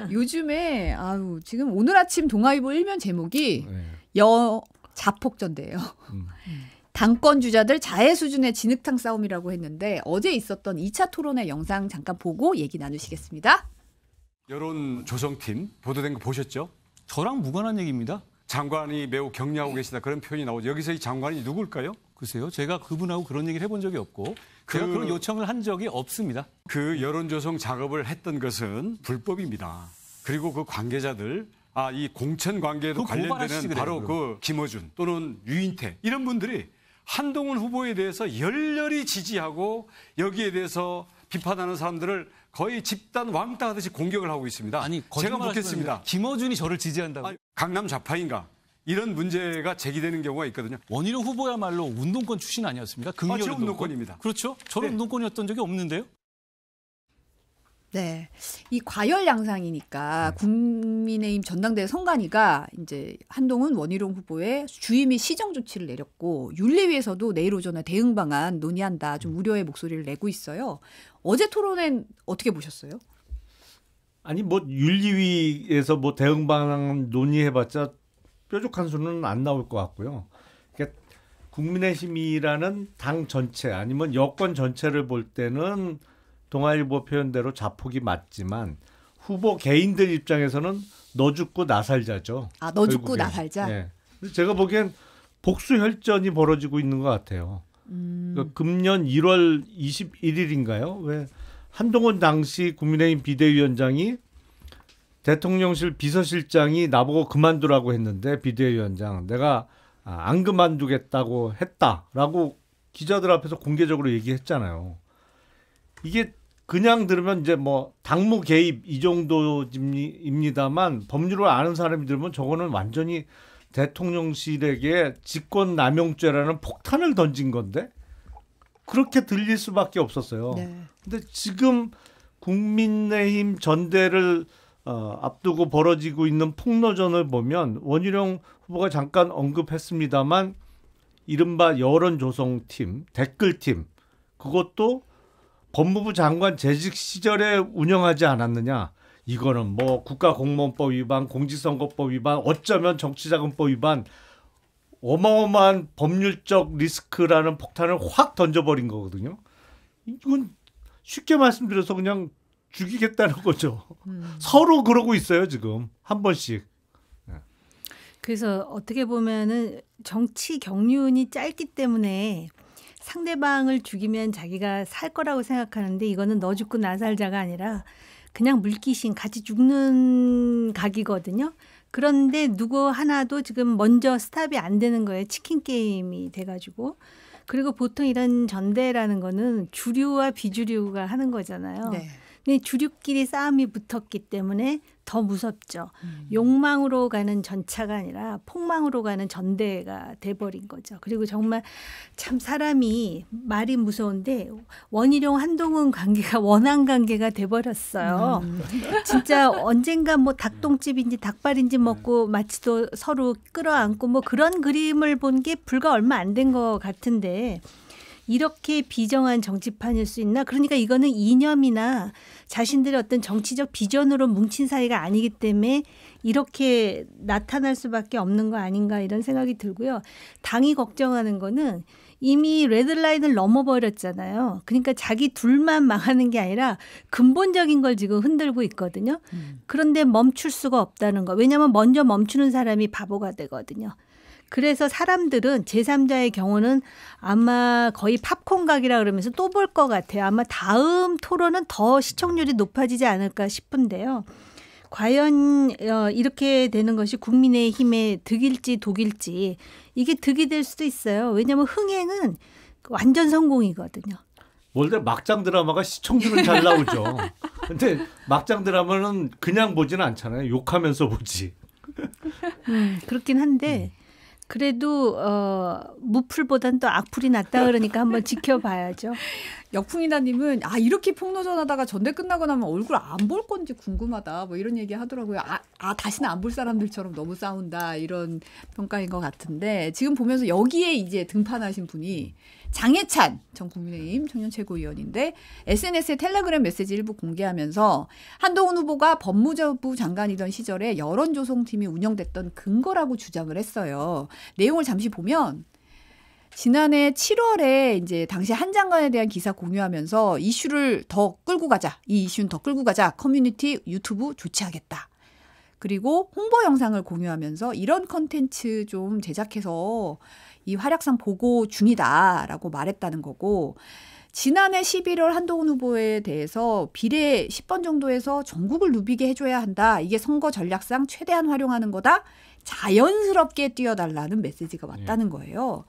요즘에 아우 지금 오늘 아침 동아일보 일면 제목이 네. 여 자폭전대예요. 음. 당권 주자들 자해 수준의 진흙탕 싸움이라고 했는데 어제 있었던 2차 토론회 영상 잠깐 보고 얘기 나누시겠습니다. 여론 조성팀 보도된 거 보셨죠? 저랑 무관한 얘기입니다. 장관이 매우 격려하고 계시다 그런 표현이 나오죠. 여기서 이 장관이 누굴까요? 글쎄요, 제가 그분하고 그런 얘기를 해본 적이 없고 그, 제가 그런 요청을 한 적이 없습니다. 그 여론조성 작업을 했던 것은 불법입니다. 그리고 그 관계자들 아, 이 공천 관계에도 관련되는 그래요, 바로 그럼. 그 김어준 또는 유인태 이런 분들이 한동훈 후보에 대해서 열렬히 지지하고 여기에 대해서 비판하는 사람들을 거의 집단 왕따 하듯이 공격을 하고 있습니다. 아니, 제가 묻겠습니다. 김어준이 저를 지지한다고. 아, 강남 좌파인가? 이런 문제가 제기되는 경우가 있거든요. 원희룡 후보야말로 운동권 출신 아니었습니까? 극렬 아, 운동권. 입니다 그렇죠. 저는 네. 운동권이었던 적이 없는데요. 네. 이 과열 양상이니까 국민의힘 전당대회 선관위가 이제 한동훈 원희룡 후보의 주임 및 시정 조치를 내렸고 윤리위에서도 내일 오전에 대응 방안 논의한다. 좀 우려의 목소리를 내고 있어요. 어제 토론엔 어떻게 보셨어요? 아니 뭐 윤리위에서 뭐 대응 방안 논의해봤자 뾰족한 수는 안 나올 것 같고요. 그러니까 국민의힘이라는 당 전체 아니면 여권 전체를 볼 때는 동아일보 표현대로 자폭이 맞지만 후보 개인들 입장에서는 너 죽고 나 살자죠. 아, 너 결국엔. 죽고 나 살자. 네. 제가 보기엔 복수 혈전이 벌어지고 있는 것 같아요. 음. 그러니까 금년 1월 21일인가요? 왜 한동훈 당시 국민의힘 비대위원장이 대통령실 비서실장이 나보고 그만두라고 했는데 비대위원장 내가 아, 안 그만두겠다고 했다라고 기자들 앞에서 공개적으로 얘기했잖아요. 이게 그냥 들으면 이제 뭐 당무 개입 이 정도입니다만 법률을 아는 사람이 들으면 저거는 완전히 대통령실에게 직권 남용죄라는 폭탄을 던진 건데 그렇게 들릴 수밖에 없었어요. 네. 근데 지금 국민의힘 전대를 어, 앞두고 벌어지고 있는 폭로전을 보면 원희룡 후보가 잠깐 언급했습니다만 이른바 여론조성팀, 댓글팀 그것도 법무부 장관 재직 시절에 운영하지 않았느냐. 이거는 뭐 국가공무원법 위반, 공직선거법 위반, 어쩌면 정치자금법 위반 어마어마한 법률적 리스크라는 폭탄을 확 던져버린 거거든요. 이건 쉽게 말씀드려서 그냥 죽이겠다는 거죠. 음. 서로 그러고 있어요 지금 한 번씩. 예. 그래서 어떻게 보면은 정치 경륜이 짧기 때문에 상대방을 죽이면 자기가 살 거라고 생각하는데 이거는 너 죽고 나 살자가 아니라 그냥 물귀신 같이 죽는 각이거든요. 그런데 누구 하나도 지금 먼저 스탑이 안 되는 거예요. 치킨 게임이 돼가지고. 그리고 보통 이런 전대라는 거는 주류와 비주류가 하는 거잖아요. 네. 근데 네, 주류끼리 싸움이 붙었기 때문에 더 무섭죠. 음. 욕망으로 가는 전차가 아니라 폭망으로 가는 전대가 돼버린 거죠. 그리고 정말 참 사람이 말이 무서운데 원희룡 한동훈 관계가 원한 관계가 돼버렸어요. 음. 진짜 언젠가 뭐 닭똥집인지 닭발인지 먹고 마치도 서로 끌어안고 뭐 그런 그림을 본 게 불과 얼마 안 된 것 같은데 이렇게 비정한 정치판일 수 있나? 그러니까 이거는 이념이나 자신들의 어떤 정치적 비전으로 뭉친 사이가 아니기 때문에 이렇게 나타날 수밖에 없는 거 아닌가 이런 생각이 들고요. 당이 걱정하는 거는 이미 레드라인을 넘어버렸잖아요. 그러니까 자기 둘만 망하는 게 아니라 근본적인 걸 지금 흔들고 있거든요. 음. 그런데 멈출 수가 없다는 거. 왜냐하면 먼저 멈추는 사람이 바보가 되거든요. 그래서 사람들은 제3자의 경우는 아마 거의 팝콘 각이라 그러면서 또 볼 것 같아요. 아마 다음 토론은 더 시청률이 높아지지 않을까 싶은데요. 과연 어, 이렇게 되는 것이 국민의 힘에 득일지 독일지 이게 득이 될 수도 있어요. 왜냐하면 흥행은 완전 성공이거든요. 원래 뭐 막장 드라마가 시청률은 잘 나오죠. 근데 막장 드라마는 그냥 보지는 않잖아요. 욕하면서 보지. 음, 그렇긴 한데 음. 그래도 어 무풀보단 또 악풀이 낫다 그러니까 한번 지켜봐야죠. 역풍이다님은 아 이렇게 폭로전하다가 전대 끝나고 나면 얼굴 안 볼 건지 궁금하다 뭐 이런 얘기 하더라고요. 아, 아 다시는 안 볼 사람들처럼 너무 싸운다 이런 평가인 것 같은데 지금 보면서 여기에 이제 등판하신 분이 음. 장해찬 전 국민의힘 청년 최고위원인데 SNS에 텔레그램 메시지 일부 공개하면서 한동훈 후보가 법무부 장관이던 시절에 여론조성팀이 운영됐던 근거라고 주장을 했어요. 내용을 잠시 보면 지난해 7월에 이제 당시 한 장관에 대한 기사 공유하면서 이슈를 더 끌고 가자. 이 이슈는 더 끌고 가자. 커뮤니티 유튜브 조치하겠다. 그리고 홍보 영상을 공유하면서 이런 컨텐츠 좀 제작해서 이 활약상 보고 중이다라고 말했다는 거고 지난해 11월 한동훈 후보에 대해서 비례 10번 정도에서 전국을 누비게 해줘야 한다. 이게 선거 전략상 최대한 활용하는 거다. 자연스럽게 뛰어달라는 메시지가 네. 왔다는 거예요.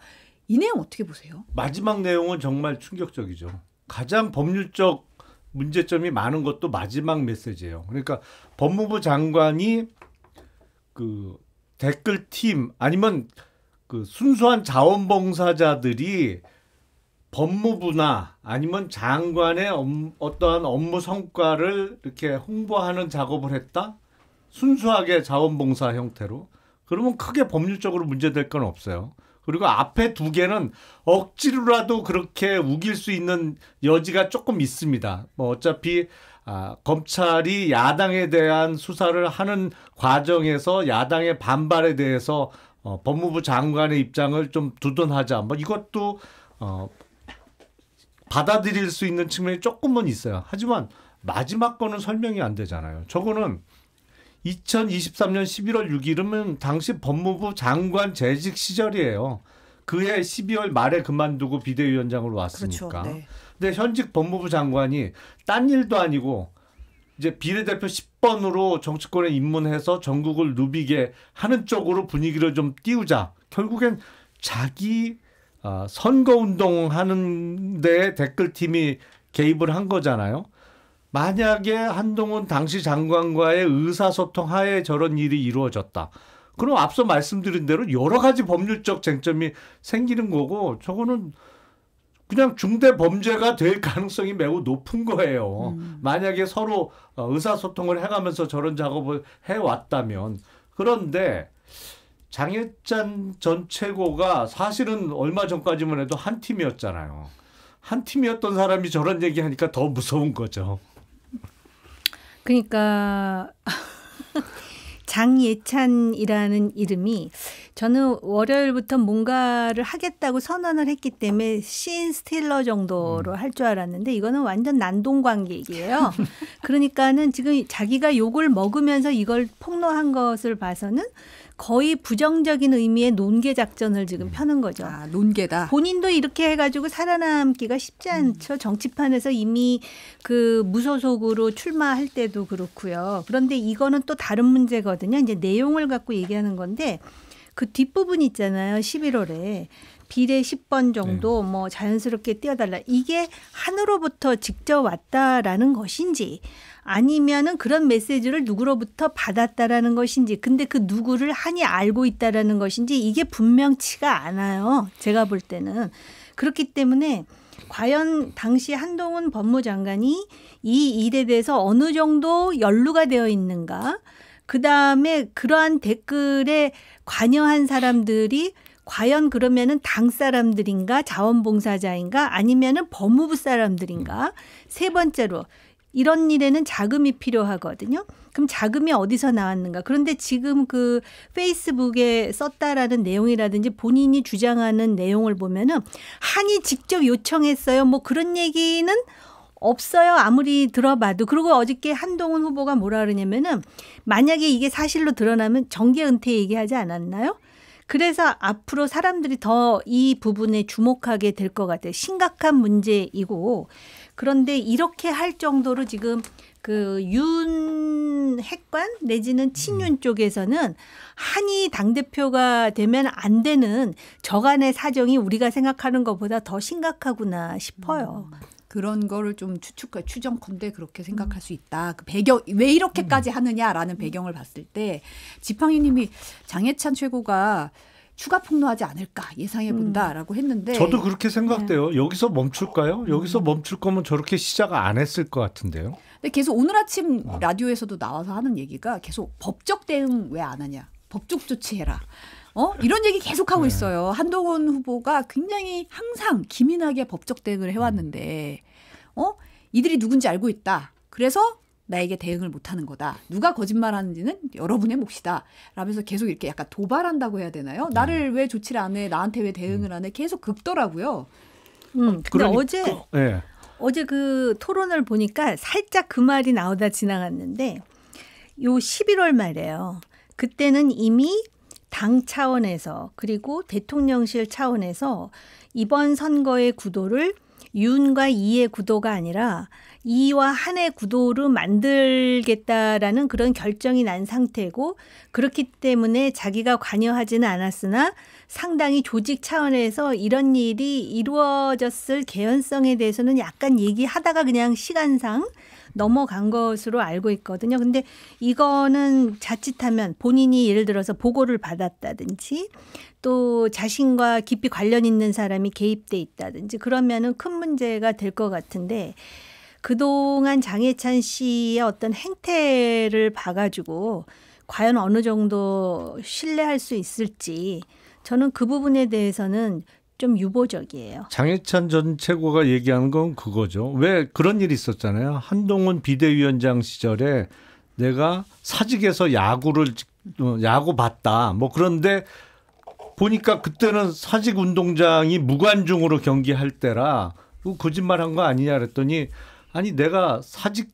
이 내용 어떻게 보세요? 마지막 내용은 정말 충격적이죠. 가장 법률적 문제점이 많은 것도 마지막 메시지예요. 그러니까 법무부 장관이 그 댓글 팀 아니면 그 순수한 자원봉사자들이 법무부나 아니면 장관의 어떠한 업무 성과를 이렇게 홍보하는 작업을 했다? 순수하게 자원봉사 형태로? 그러면 크게 법률적으로 문제될 건 없어요. 그리고 앞에 두 개는 억지로라도 그렇게 우길 수 있는 여지가 조금 있습니다. 뭐 어차피 아, 검찰이 야당에 대한 수사를 하는 과정에서 야당의 반발에 대해서 어, 법무부 장관의 입장을 좀 두둔하자. 뭐 이것도 어, 받아들일 수 있는 측면이 조금은 있어요. 하지만 마지막 거는 설명이 안 되잖아요. 저거는 2023년 11월 6일이 당시 법무부 장관 재직 시절이에요. 그해 12월 말에 그만두고 비대위원장으로 왔으니까. 그렇죠, 네. 근데 현직 법무부 장관이 딴 일도 아니고 이제 비례대표 10번으로 정치권에 입문해서 전국을 누비게 하는 쪽으로 분위기를 좀 띄우자. 결국엔 자기 아, 선거운동 하는데 댓글팀이 개입을 한 거잖아요. 만약에 한동훈 당시 장관과의 의사소통 하에 저런 일이 이루어졌다. 그럼 앞서 말씀드린 대로 여러 가지 법률적 쟁점이 생기는 거고 저거는 그냥 중대 범죄가 될 가능성이 매우 높은 거예요. 음. 만약에 서로 어, 의사소통을 해가면서 저런 작업을 해왔다면. 그런데 장혜찬 전 최고가 사실은 얼마 전까지만 해도 한 팀이었잖아요. 한 팀이었던 사람이 저런 얘기하니까 더 무서운 거죠. 그러니까 장예찬이라는 이름이 저는 월요일부터 뭔가를 하겠다고 선언을 했기 때문에 씬 스틸러 정도로 음. 할줄 알았는데 이거는 완전 난동 관객이에요. 그러니까는 지금 자기가 욕을 먹으면서 이걸 폭로한 것을 봐서는 거의 부정적인 의미의 논계 작전을 지금 음. 펴는 거죠. 아, 논개다. 본인도 이렇게 해가지고 살아남기가 쉽지 음. 않죠. 음. 정치판에서 이미 그 무소속으로 출마할 때도 그렇고요. 그런데 이거는 또 다른 문제거든요. 이제 내용을 갖고 얘기하는 건데 그 뒷부분 있잖아요. 11월에 비례 10번 정도 네. 뭐 자연스럽게 띄워달라. 이게 하늘로부터 직접 왔다라는 것인지 아니면은 그런 메시지를 누구로부터 받았다라는 것인지 근데 그 누구를 한이 알고 있다라는 것인지 이게 분명치가 않아요. 제가 볼 때는. 그렇기 때문에 과연 당시 한동훈 법무장관이 이 일에 대해서 어느 정도 연루가 되어 있는가? 그 다음에 그러한 댓글에 관여한 사람들이 과연 그러면은 당 사람들인가 자원봉사자인가 아니면은 법무부 사람들인가 음. 세 번째로 이런 일에는 자금이 필요하거든요. 그럼 자금이 어디서 나왔는가? 그런데 지금 그 페이스북에 썼다라는 내용이라든지 본인이 주장하는 내용을 보면은 한이 직접 요청했어요. 뭐 그런 얘기는 없어요. 아무리 들어봐도. 그리고 어저께 한동훈 후보가 뭐라 그러냐면은 만약에 이게 사실로 드러나면 정계 은퇴 얘기하지 않았나요? 그래서 앞으로 사람들이 더 이 부분에 주목하게 될 것 같아요. 심각한 문제이고 그런데 이렇게 할 정도로 지금 그 윤 핵관 내지는 친윤 음. 쪽에서는 한이 당 대표가 되면 안 되는 저간의 사정이 우리가 생각하는 것보다 더 심각하구나 싶어요. 음. 그런 거를 좀 추측 추정컨대 그렇게 생각할 음. 수 있다. 그 배경 왜 이렇게까지 음. 하느냐라는 음. 배경을 봤을 때 지팡이님이 장해찬 최고가 추가 폭로하지 않을까 예상해 본다라고 했는데 저도 그렇게 생각돼요. 네. 여기서 멈출까요? 여기서 멈출 거면 저렇게 시작 안 했을 것 같은데요. 근데 계속 오늘 아침 라디오에서도 나와서 하는 얘기가 계속 법적 대응 왜 안 하냐? 법적 조치해라. 어? 이런 얘기 계속 하고 네. 있어요. 한동훈 후보가 굉장히 항상 기민하게 법적 대응을 해왔는데, 어? 이들이 누군지 알고 있다. 그래서 나에게 대응을 못하는 거다. 누가 거짓말하는지는 여러분의 몫이다. 라면서 계속 이렇게 약간 도발한다고 해야 되나요? 네. 나를 왜 조치를 안 해? 나한테 왜 대응을 음. 안 해? 계속 긁더라고요. 음, 근데 그러니까. 어제 네. 어제 그 토론을 보니까 살짝 그 말이 나오다 지나갔는데 요 11월 말에요. 그때는 이미 당 차원에서 그리고 대통령실 차원에서 이번 선거의 구도를 윤과 이의 구도가 아니라 이와 한의 구도로 만들겠다라는 그런 결정이 난 상태고 그렇기 때문에 자기가 관여하지는 않았으나 상당히 조직 차원에서 이런 일이 이루어졌을 개연성에 대해서는 약간 얘기하다가 그냥 시간상 넘어간 것으로 알고 있거든요. 근데 이거는 자칫하면 본인이 예를 들어서 보고를 받았다든지 또 자신과 깊이 관련 있는 사람이 개입돼 있다든지 그러면은 큰 문제가 될 것 같은데 그동안 장혜찬 씨의 어떤 행태를 봐가지고 과연 어느 정도 신뢰할 수 있을지 저는 그 부분에 대해서는 좀 유보적이에요. 장해찬 전 최고가 얘기하는 건 그거죠. 왜 그런 일이 있었잖아요. 한동훈 비대위원장 시절에 내가 사직에서 야구를 어, 야구 봤다. 뭐 그런데 보니까 그때는 사직 운동장이 무관중으로 경기할 때라 그 거짓말한 거 아니냐 그랬더니 아니 내가 사직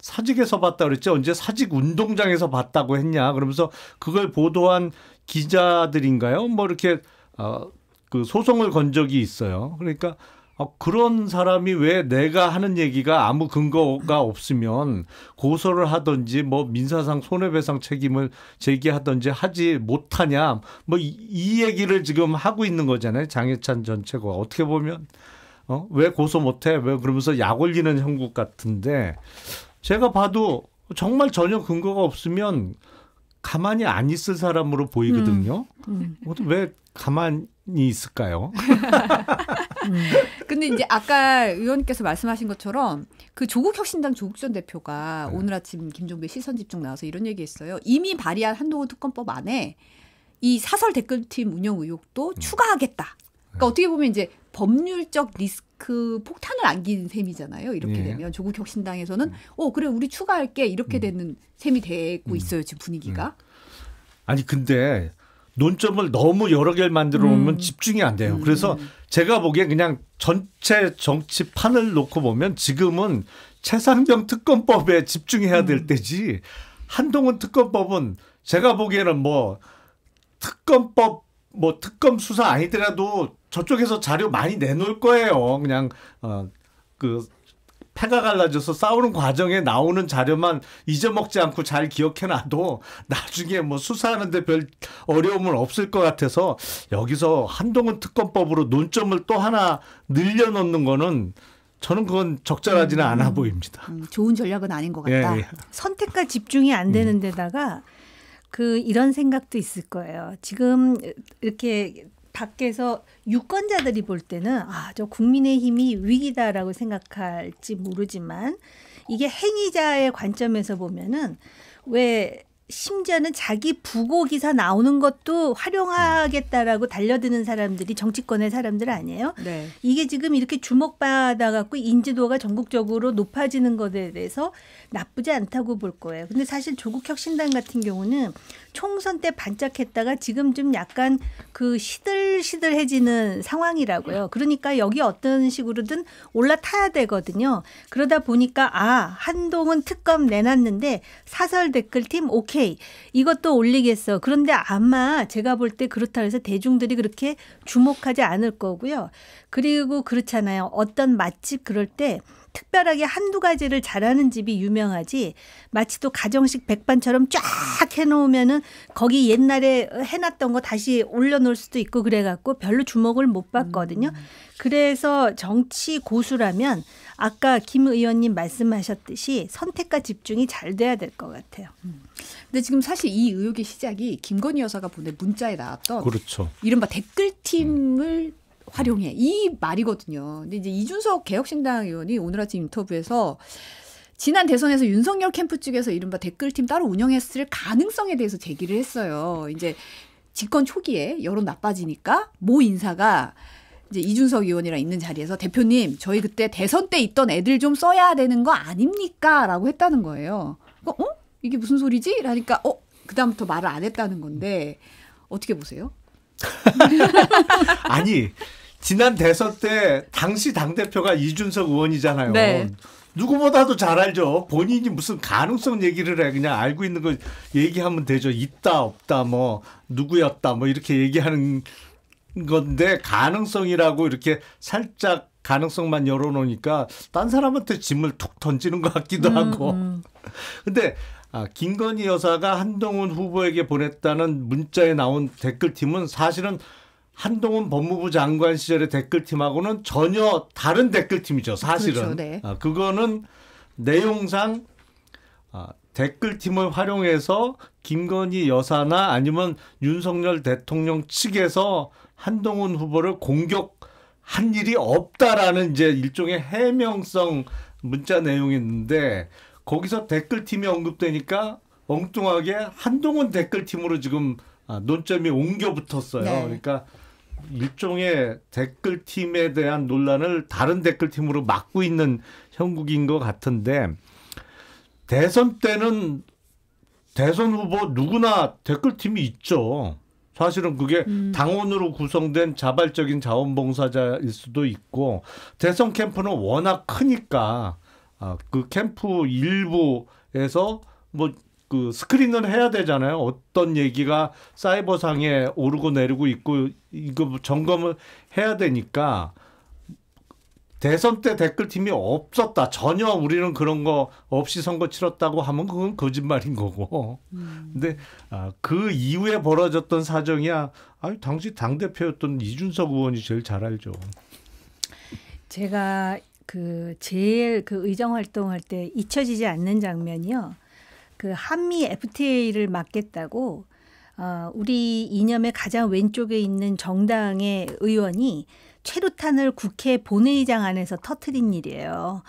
사직에서 봤다 그랬지 언제 사직 운동장에서 봤다고 했냐 그러면서 그걸 보도한 기자들인가요? 뭐 이렇게 어, 그 소송을 건 적이 있어요. 그러니까 어, 그런 사람이 왜 내가 하는 얘기가 아무 근거가 없으면 고소를 하든지 뭐 민사상 손해배상 책임을 제기하든지 하지 못하냐 뭐이 이 얘기를 지금 하고 있는 거잖아요 장해찬 전 최고가 어떻게 보면 어? 왜 고소 못해 왜 그러면서 약 올리는 형국 같은데 제가 봐도 정말 전혀 근거가 없으면 가만히 안 있을 사람으로 보이거든요. 음. 음. 왜 가만 있을까요? 근데 이제 아까 의원님께서 말씀하신 것처럼 그 조국 혁신당 조국 전 대표가 네. 오늘 아침 김종배 시선 집중 나와서 이런 얘기했어요. 이미 발의한 한동훈 특검법 안에 이 사설 댓글팀 운영 의혹도 음. 추가하겠다. 그러니까 네. 어떻게 보면 이제 법률적 리스크 폭탄을 안긴 셈이잖아요. 이렇게 예. 되면 조국 혁신당에서는 음. 어 그래 우리 추가할게 이렇게 음. 되는 셈이 음. 되고 있어요 지금 분위기가. 음. 아니 근데 논점을 너무 여러 개를 만들어 놓으면 음. 집중이 안 돼요. 음. 그래서 제가 보기엔 그냥 전체 정치 판을 놓고 보면 지금은 최상병 특검법에 집중해야 될 음. 때지 한동훈 특검법은 제가 보기에는 뭐 특검법 뭐 특검 수사 아니더라도 저쪽에서 자료 많이 내놓을 거예요. 그냥 어그 패가 갈라져서 싸우는 과정에 나오는 자료만 잊어먹지 않고 잘 기억해놔도 나중에 뭐 수사하는데 별 어려움은 없을 것 같아서 여기서 한동훈 특검법으로 논점을 또 하나 늘려놓는 거는 저는 그건 적절하지는 음, 않아 음, 보입니다. 음, 좋은 전략은 아닌 것 같다. 예, 예. 선택과 집중이 안 되는 음. 데다가 그 이런 생각도 있을 거예요. 지금 이렇게 밖에서 유권자들이 볼 때는 아, 저 국민의힘이 위기다라고 생각할지 모르지만 이게 행위자의 관점에서 보면은 왜 심지어는 자기 부고 기사 나오는 것도 활용하겠다라고 달려드는 사람들이 정치권의 사람들 아니에요? 네. 이게 지금 이렇게 주목받아 갖고 인지도가 전국적으로 높아지는 것에 대해서 나쁘지 않다고 볼 거예요. 근데 사실 조국 혁신당 같은 경우는 총선 때 반짝했다가 지금 좀 약간 그 시들시들해지는 상황이라고요. 그러니까 여기 어떤 식으로든 올라타야 되거든요. 그러다 보니까 아, 한동은 특검 내놨는데 사설 댓글팀 오케이 이것도 올리겠어. 그런데 아마 제가 볼 때그렇다 해서 대중들이 그렇게 주목하지 않을 거고요. 그리고 그렇잖아요. 어떤 맛집 그럴 때 특별하게 한두 가지를 잘하는 집이 유명하지 마치 또 가정식 백반처럼 쫙 해놓으면은 거기 옛날에 해놨던 거 다시 올려놓을 수도 있고 그래갖고 별로 주목을 못 받거든요. 음. 그래서 정치 고수라면 아까 김 의원님 말씀하셨듯이 선택과 집중이 잘 돼야 될 것 같아요. 음. 근데 지금 사실 이 의혹의 시작이 김건희 여사가 보낸 문자에 나왔던 그렇죠. 이른바 댓글팀을 음. 활용해 이 말이거든요. 근데 이제 이준석 개혁신당 의원이 오늘 아침 인터뷰에서 지난 대선에서 윤석열 캠프 측에서 이른바 댓글팀 따로 운영했을 가능성에 대해서 제기를 했어요. 이제 집권 초기에 여론 나빠지니까 모 인사가 이제 이준석 의원이랑 있는 자리에서 대표님 저희 그때 대선 때 있던 애들 좀 써야 되는 거 아닙니까라고 했다는 거예요. 어? 어? 이게 무슨 소리지? 라니까 어 그다음부터 말을 안 했다는 건데 어떻게 보세요? 아니 지난 대선 때 당시 당 대표가 이준석 의원이잖아요. 네. 누구보다도 잘 알죠. 본인이 무슨 가능성 얘기를 해. 그냥 알고 있는 거 얘기하면 되죠. 있다, 없다, 뭐, 누구였다, 뭐, 이렇게 얘기하는 건데, 가능성이라고 이렇게 살짝 가능성만 열어놓으니까, 딴 사람한테 짐을 툭 던지는 것 같기도 음, 하고. 음. 근데, 아, 김건희 여사가 한동훈 후보에게 보냈다는 문자에 나온 댓글팀은 사실은 한동훈 법무부 장관 시절의 댓글팀하고는 전혀 다른 댓글팀이죠, 사실은. 그렇죠, 네. 아, 그거는 내용상 아, 댓글팀을 활용해서 김건희 여사나 아니면 윤석열 대통령 측에서 한동훈 후보를 공격한 일이 없다라는 이제 일종의 해명성 문자 내용이 있는데 거기서 댓글팀이 언급되니까 엉뚱하게 한동훈 댓글팀으로 지금 아, 논점이 옮겨 붙었어요. 네. 그러니까 일종의 댓글 팀에 대한 논란을 다른 댓글 팀으로 막고 있는 형국인 것 같은데 대선 때는 대선 후보 누구나 댓글 팀이 있죠. 사실은 그게 음. 당원으로 구성된 자발적인 자원봉사자일 수도 있고 대선 캠프는 워낙 크니까 아, 그 캠프 일부에서 뭐그 스크린을 해야 되잖아요. 어떤 얘기가 사이버상에 오르고 내리고 있고 이거 점검을 해야 되니까 대선 때 댓글팀이 없었다. 전혀 우리는 그런 거 없이 선거 치렀다고 하면 그건 거짓말인 거고. 음. 근데 아, 그 이후에 벌어졌던 사정이야. 아니, 당시 당대표였던 이준석 의원이 제일 잘 알죠. 제가 그 제일 그 의정 활동할 때 잊혀지지 않는 장면이요. 그 한미 FTA를 막겠다고 어, 우리 이념의 가장 왼쪽에 있는 정당의 의원이 최루탄을 국회 본회의장 안에서 터트린 일이에요.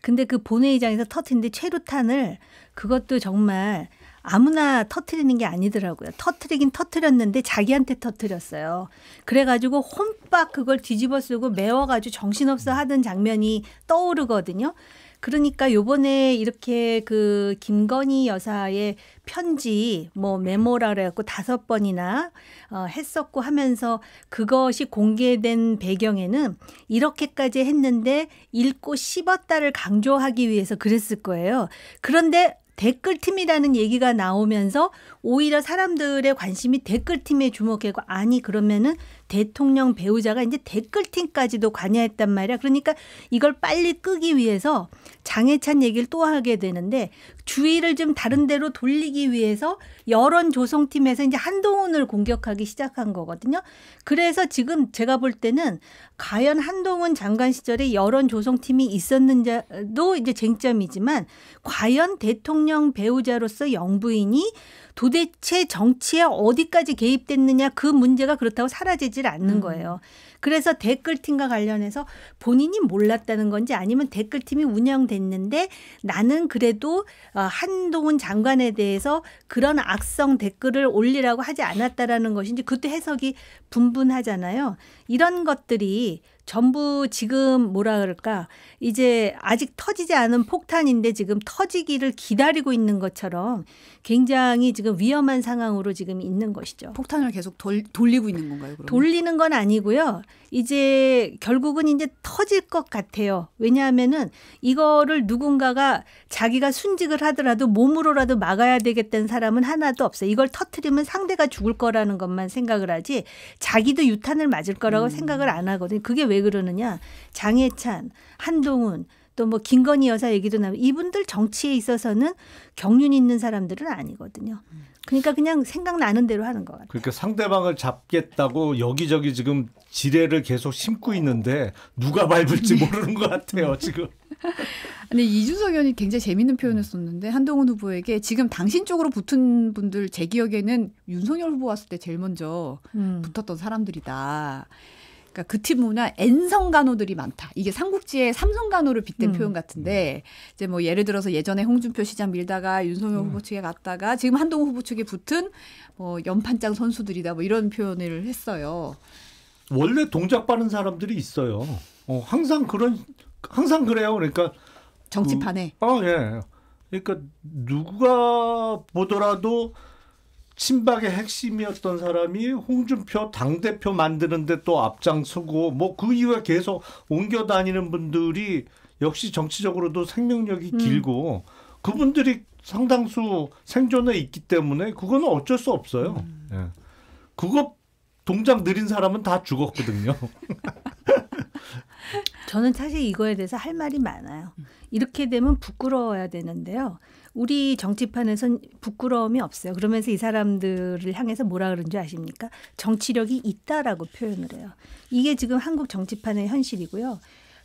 근데 그 본회의장에서 터트린데 최루탄을 그것도 정말 아무나 터트리는 게 아니더라고요. 터트리긴 터트렸는데 자기한테 터트렸어요. 그래가지고 혼박 그걸 뒤집어 쓰고 메워가지고 정신없어 하던 장면이 떠오르거든요. 그러니까 요번에 이렇게 그 김건희 여사의 편지 뭐 메모라 그래갖고 다섯 번이나 어, 했었고 하면서 그것이 공개된 배경에는 이렇게까지 했는데 읽고 씹었다를 강조하기 위해서 그랬을 거예요. 그런데 댓글팀이라는 얘기가 나오면서 오히려 사람들의 관심이 댓글팀에 주목하고 아니 그러면은 대통령 배우자가 이제 댓글팀까지도 관여했단 말이야. 그러니까 이걸 빨리 끄기 위해서 장해찬 얘기를 또 하게 되는데 주의를 좀 다른 데로 돌리기 위해서 여론 조성팀에서 이제 한동훈을 공격하기 시작한 거거든요. 그래서 지금 제가 볼 때는 과연 한동훈 장관 시절에 여론 조성팀이 있었는지도 이제 쟁점이지만 과연 대통령 배우자로서 영부인이 도대체 정치에 어디까지 개입됐느냐 그 문제가 그렇다고 사라지질 않는 음. 거예요. 그래서 댓글팀과 관련해서 본인이 몰랐다는 건지 아니면 댓글팀이 운영됐는데 나는 그래도 어, 한동훈 장관에 대해서 그런 악성 댓글을 올리라고 하지 않았다라는 것인지 그때 해석이 분분하잖아요. 이런 것들이 전부 지금 뭐라 그럴까 이제 아직 터지지 않은 폭탄인데 지금 터지기를 기다리고 있는 것처럼 굉장히 지금 위험한 상황으로 지금 있는 것이죠. 폭탄을 계속 돌, 돌리고 있는 건가요? 그러면? 돌리는 건 아니고요. 이제 결국은 이제 터질 것 같아요. 왜냐하면은 이거를 누군가가 자기가 순직을 하더라도 몸으로라도 막아야 되겠다는 사람은 하나도 없어요. 이걸 터트리면 상대가 죽을 거라는 것만 생각을 하지 자기도 유탄을 맞을 거라고 거라고 음. 생각을 안 하거든요. 그게 왜 그러느냐? 장해찬, 한동훈, 또 뭐 김건희 여사 얘기도 나면 이분들 정치에 있어서는 경륜 있는 사람들은 아니거든요. 그러니까 그냥 생각나는 대로 하는 것 같아요. 그러니까 상대방을 잡겠다고 여기저기 지금 지뢰를 계속 심고 있는데 누가 밟을지 모르는 것 같아요, 지금. 근데 이준석 의원이 굉장히 재밌는 표현을 썼는데 한동훈 후보에게 지금 당신 쪽으로 붙은 분들 제 기억에는 윤석열 후보 왔을 때 제일 먼저 음. 붙었던 사람들이다. 그러니까 그 팀 문화 N성 간호들이 많다. 이게 삼국지의 삼성 간호를 빗댄 음. 표현 같은데 이제 뭐 예를 들어서 예전에 홍준표 시장 밀다가 윤석열 음. 후보 측에 갔다가 지금 한동훈 후보 측에 붙은 뭐 연판장 선수들이다 뭐 이런 표현을 했어요. 원래 동작 빠른 사람들이 있어요. 어, 항상 그런 항상 그래요. 그러니까 정치판에. 그, 어, 예. 그러니까 누가 보더라도 친박의 핵심이었던 사람이 홍준표 당대표 만드는데 또 앞장서고 뭐 그 이후에 계속 옮겨 다니는 분들이 역시 정치적으로도 생명력이 음. 길고 그분들이 상당수 생존에 있기 때문에 그거는 어쩔 수 없어요. 음. 예. 그거 동작 느린 사람은 다 죽었거든요. 저는 사실 이거에 대해서 할 말이 많아요. 이렇게 되면 부끄러워야 되는데요. 우리 정치판에선 부끄러움이 없어요. 그러면서 이 사람들을 향해서 뭐라 그런 줄 아십니까? 정치력이 있다라고 표현을 해요. 이게 지금 한국 정치판의 현실이고요.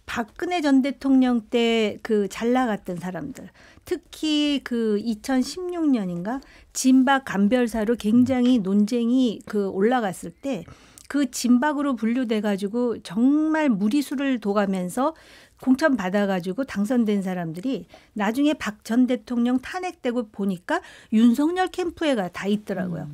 박근혜 전 대통령 때 그 잘 나갔던 사람들, 특히 그 2016년인가 진박 감별사로 굉장히 음. 논쟁이 그 올라갔을 때 그 진박으로 분류돼 가지고 정말 무리수를 도가면서 공천 받아가지고 당선된 사람들이 나중에 박 전 대통령 탄핵되고 보니까 윤석열 캠프에가 다 있더라고요.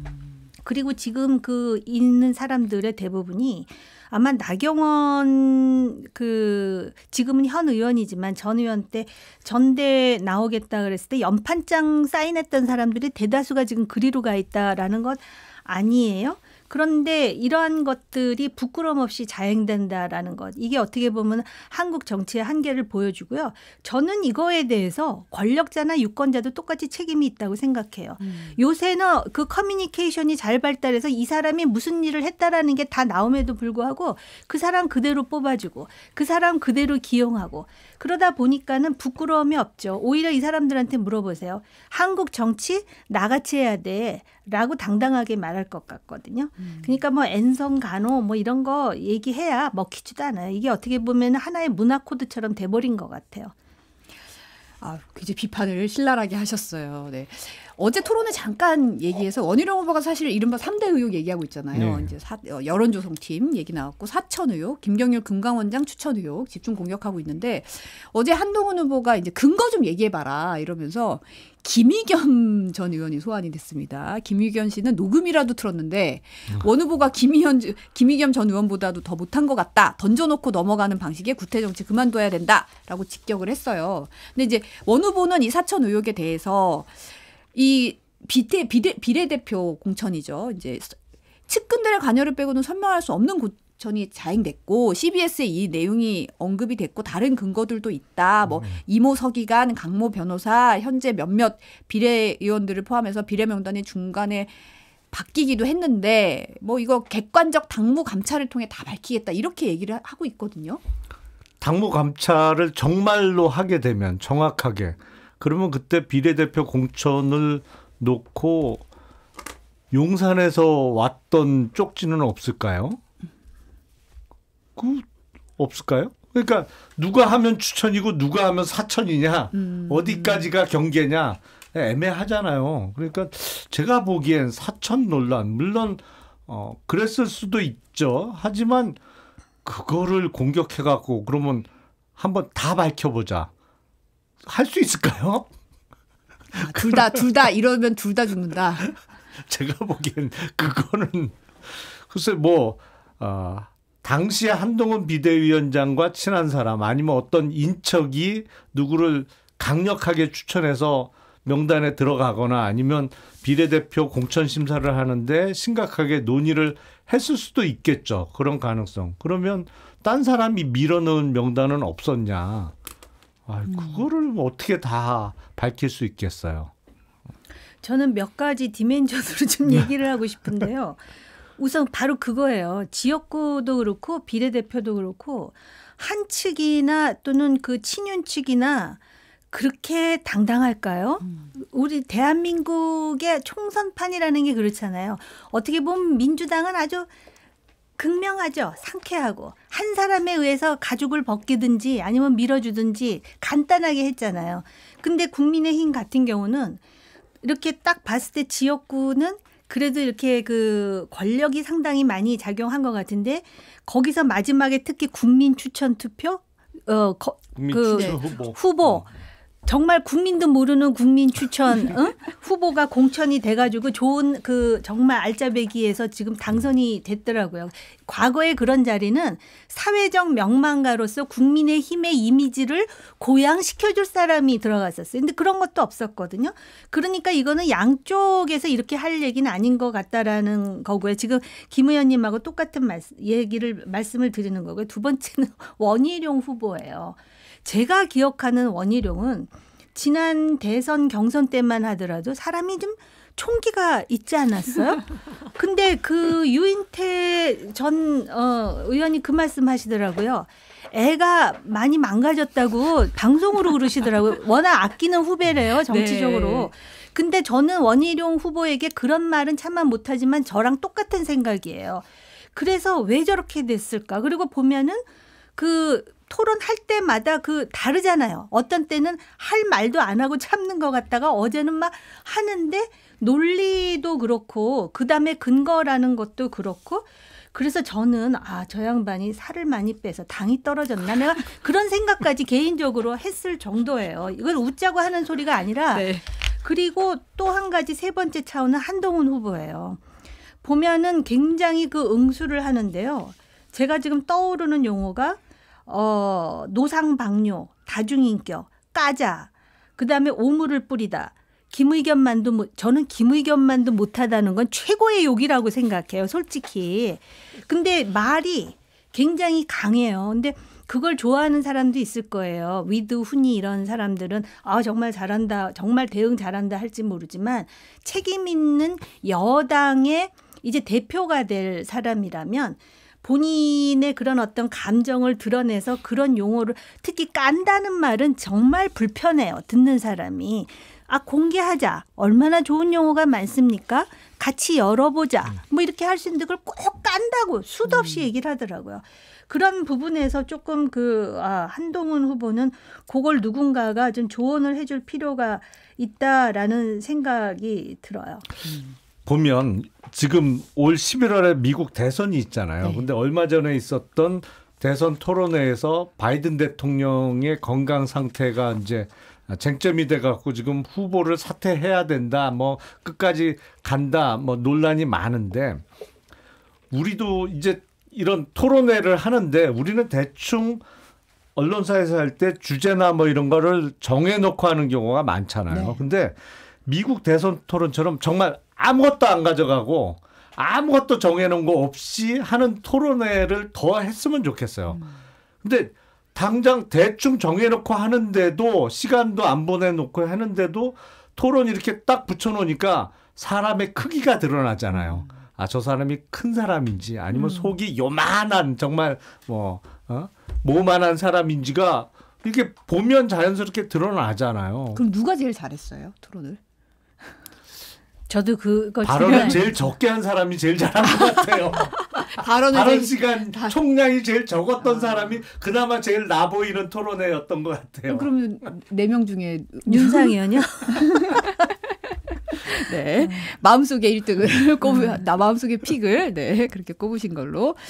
그리고 지금 그 있는 사람들의 대부분이 아마 나경원 그 지금은 현 의원이지만 전 의원 때 전대 나오겠다 그랬을 때 연판장 사인했던 사람들이 대다수가 지금 그리로 가 있다라는 것 아니에요. 그런데 이러한 것들이 부끄럼 없이 자행된다라는 것 이게 어떻게 보면 한국 정치의 한계를 보여주고요. 저는 이거에 대해서 권력자나 유권자도 똑같이 책임이 있다고 생각해요. 음. 요새는 그 커뮤니케이션이 잘 발달해서 이 사람이 무슨 일을 했다라는 게 다 나옴에도 불구하고 그 사람 그대로 뽑아주고 그 사람 그대로 기용하고 그러다 보니까는 부끄러움이 없죠. 오히려 이 사람들한테 물어보세요. 한국 정치 나같이 해야 돼. 라고 당당하게 말할 것 같거든요. 음. 그러니까 뭐 엔성 간호 뭐 이런 거 얘기해야 먹히지도 않아요. 이게 어떻게 보면 하나의 문화 코드처럼 돼버린 것 같아요. 아, 굉장히 비판을 신랄하게 하셨어요. 네. 어제 토론에 잠깐 얘기해서 원희룡 후보가 사실 이른바 3대 의혹 얘기하고 있잖아요. 네. 이제 사, 어, 여론조성팀 얘기 나왔고 사천 의혹, 김경률 금강원장 추천 의혹 집중 공격하고 있는데 어제 한동훈 후보가 이제 근거 좀 얘기해봐라 이러면서 김희겸 전 의원이 소환이 됐습니다. 김희겸 씨는 녹음이라도 틀었는데 원 후보가 김희현 김희겸 전 의원보다도 더 못한 것 같다. 던져놓고 넘어가는 방식의 구태 정치 그만둬야 된다라고 직격을 했어요. 근데 이제 원 후보는 이 사천 의혹에 대해서 이 비대, 비대, 비례대표 공천이죠. 이제 측근들의 관여를 빼고는 설명할 수 없는 곳, 전이 자행됐고 CBS에 이 내용이 언급이 됐고 다른 근거들도 있다. 뭐 음. 이모 서기관, 강모 변호사, 현재 몇몇 비례의원들을 포함해서 비례명단이 중간에 바뀌기도 했는데 뭐 이거 객관적 당무 감찰을 통해 다 밝히겠다 이렇게 얘기를 하고 있거든요. 당무 감찰을 정말로 하게 되면 정확하게 그러면 그때 비례대표 공천을 놓고 용산에서 왔던 쪽지는 없을까요? 그 없을까요? 그러니까 누가 하면 추천이고 누가 하면 사천이냐 음. 어디까지가 경계냐 애매하잖아요. 그러니까 제가 보기엔 사천 논란 물론 어 그랬을 수도 있죠. 하지만 그거를 공격해 갖고 그러면 한번 다 밝혀보자. 할수 있을까요? 아, 둘다 둘 다 이러면 둘 다 죽는다. 제가 보기엔 그거는 글쎄 뭐 어, 아, 당시 한동훈 비대위원장과 친한 사람 아니면 어떤 인척이 누구를 강력하게 추천해서 명단에 들어가거나 아니면 비례대표 공천 심사를 하는데 심각하게 논의를 했을 수도 있겠죠. 그런 가능성. 그러면 딴 사람이 밀어넣은 명단은 없었냐. 아, 음. 그거를 뭐 어떻게 다 밝힐 수 있겠어요. 저는 몇 가지 디멘전으로 좀 네. 얘기를 하고 싶은데요. 우선 바로 그거예요. 지역구도 그렇고 비례대표도 그렇고 한 측이나 또는 그 친윤 측이나 그렇게 당당할까요? 음. 우리 대한민국의 총선판이라는 게 그렇잖아요. 어떻게 보면 민주당은 아주 극명하죠. 상쾌하고 한 사람에 의해서 가죽을 벗기든지 아니면 밀어주든지 간단하게 했잖아요. 근데 국민의힘 같은 경우는 이렇게 딱 봤을 때 지역구는 그래도 이렇게 그 권력이 상당히 많이 작용한 것 같은데 거기서 마지막에 특히 국민 추천 투표 어, 거, 국민 그 후보, 후보. 음. 정말 국민도 모르는 국민 추천 응? 후보가 공천이 돼가지고 좋은 그 정말 알짜배기에서 지금 당선이 됐더라고요. 과거의 그런 자리는 사회적 명망가로서 국민의 힘의 이미지를 고양시켜줄 사람이 들어갔었어요. 근데 그런 것도 없었거든요. 그러니까 이거는 양쪽에서 이렇게 할 얘기는 아닌 것 같다라는 거고요. 지금 김 의원님하고 똑같은 말, 얘기를 말씀을 드리는 거고요. 두 번째는 원희룡 후보예요. 제가 기억하는 원희룡은 지난 대선 경선 때만 하더라도 사람이 좀 총기가 있지 않았어요? 근데 그 유인태 전 어, 의원이 그 말씀 하시더라고요. 애가 많이 망가졌다고 방송으로 그러시더라고요. 워낙 아끼는 후배래요, 네. 정치적으로. 네. 근데 저는 원희룡 후보에게 그런 말은 참만 못하지만 저랑 똑같은 생각이에요. 그래서 왜 저렇게 됐을까? 그리고 보면은 그 토론할 때마다 그 다르잖아요. 어떤 때는 할 말도 안 하고 참는 것 같다가 어제는 막 하는데 논리도 그렇고 그다음에 근거라는 것도 그렇고 그래서 저는 아저 양반이 살을 많이 빼서 당이 떨어졌나 내가 그런 생각까지 개인적으로 했을 정도예요. 이건 웃자고 하는 소리가 아니라 네. 그리고 또 한 가지 세 번째 차원은 한동훈 후보예요. 보면은 굉장히 그 응수를 하는데요. 제가 지금 떠오르는 용어가 어, 노상방뇨, 다중인격, 까자, 그 다음에 오물을 뿌리다. 김의겸만도 저는 김의겸만도 못하다는 건 최고의 욕이라고 생각해요, 솔직히. 근데 말이 굉장히 강해요. 근데 그걸 좋아하는 사람도 있을 거예요. 위드 훈이 이런 사람들은 아 정말 잘한다, 정말 대응 잘한다 할지 모르지만 책임 있는 여당의 이제 대표가 될 사람이라면 본인의 그런 어떤 감정을 드러내서 그런 용어를 특히 깐다는 말은 정말 불편해요. 듣는 사람이. 아, 공개하자. 얼마나 좋은 용어가 많습니까? 같이 열어보자. 음. 뭐 이렇게 할 수 있는데 그걸 꼭 깐다고 수도 없이 음. 얘기를 하더라고요. 그런 부분에서 조금 그, 아, 한동훈 후보는 그걸 누군가가 좀 조언을 해줄 필요가 있다라는 생각이 들어요. 음. 보면 지금 올 11월에 미국 대선이 있잖아요. 네. 근데 얼마 전에 있었던 대선 토론회에서 바이든 대통령의 건강 상태가 이제 쟁점이 돼 갖고 지금 후보를 사퇴해야 된다. 뭐 끝까지 간다. 뭐 논란이 많은데 우리도 이제 이런 토론회를 하는데 우리는 대충 언론사에서 할 때 주제나 뭐 이런 거를 정해놓고 하는 경우가 많잖아요. 네. 근데 미국 대선 토론처럼 정말 아무것도 안 가져가고 아무것도 정해놓은 거 없이 하는 토론회를 더 했으면 좋겠어요. 음. 근데 당장 대충 정해놓고 하는데도 시간도 안 보내놓고 하는데도 토론 이렇게 딱 붙여놓으니까 사람의 크기가 드러나잖아요. 음. 아, 저 사람이 큰 사람인지 아니면 음. 속이 요만한 정말 뭐, 어? 모만한 사람인지가 이렇게 보면 자연스럽게 드러나잖아요. 그럼 누가 제일 잘했어요, 토론을? 저도 그거 발언을 제일 적게 한 사람이 제일 잘한 것 같아요. 발언을 발언 시간 다... 총량이 제일 적었던 아... 사람이 그나마 제일 나 보이는 토론회였던 것 같아요. 그러면 네 명 중에 윤상 이었냐 네. 마음속에 1등을 꼽으, 나 마음속에 픽을, 네. 그렇게 꼽으신 걸로.